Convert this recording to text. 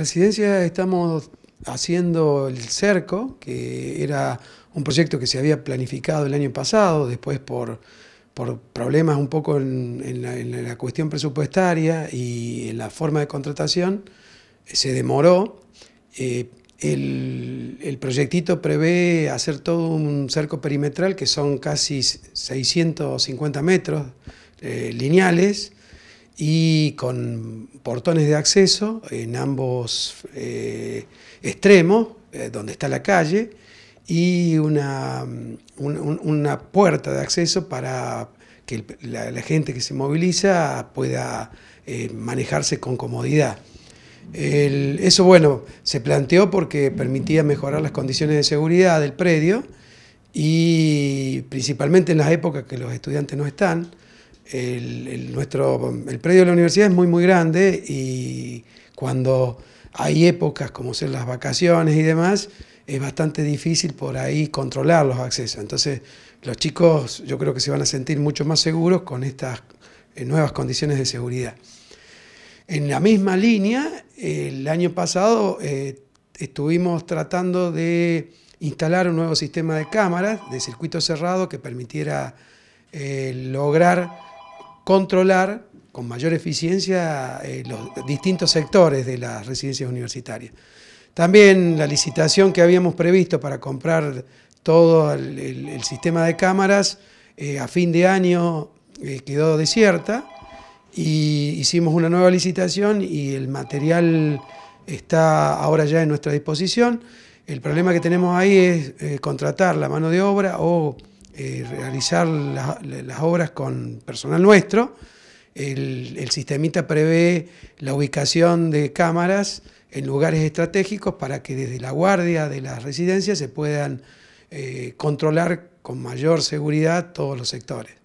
residencia estamos haciendo el cerco, que era un proyecto que se había planificado el año pasado, después por, por problemas un poco en, la, cuestión presupuestaria y en la forma de contratación, eh, se demoró. Eh, el, el, proyectito prevé hacer todo un cerco perimetral que son casi 650 metros eh, lineales y con portones de acceso en ambos eh, extremos, eh, donde está la calle, y una, mm, puerta de acceso para que la, gente que se moviliza pueda eh, manejarse con comodidad. eso, bueno, se planteó porque permitía mejorar las condiciones de seguridad del predio y principalmente en las épocas que los estudiantes no están, el, nuestro, el predio de la universidad es muy, muy grande y cuando hay épocas como son las vacaciones y demás, es bastante difícil por ahí controlar los accesos. Entonces, los chicos yo creo que se van a sentir mucho más seguros con estas eh, nuevas condiciones de seguridad. En la misma línea, el año pasado eh, estuvimos tratando de instalar un nuevo sistema de cámaras de circuito cerrado que permitiera eh, lograr controlar con mayor eficiencia eh, los distintos sectores de las residencias universitarias. También la licitación que habíamos previsto para comprar todo el, sistema de cámaras eh, a fin de año eh, quedó desierta y hicimos una nueva licitación y el material está ahora ya en nuestra disposición. El problema que tenemos ahí es contratar la mano de obra o eh, realizar las obras con personal nuestro. El, sistemita prevé la ubicación de cámaras en lugares estratégicos para que desde la guardia de las residencias se puedan eh, controlar con mayor seguridad todos los sectores.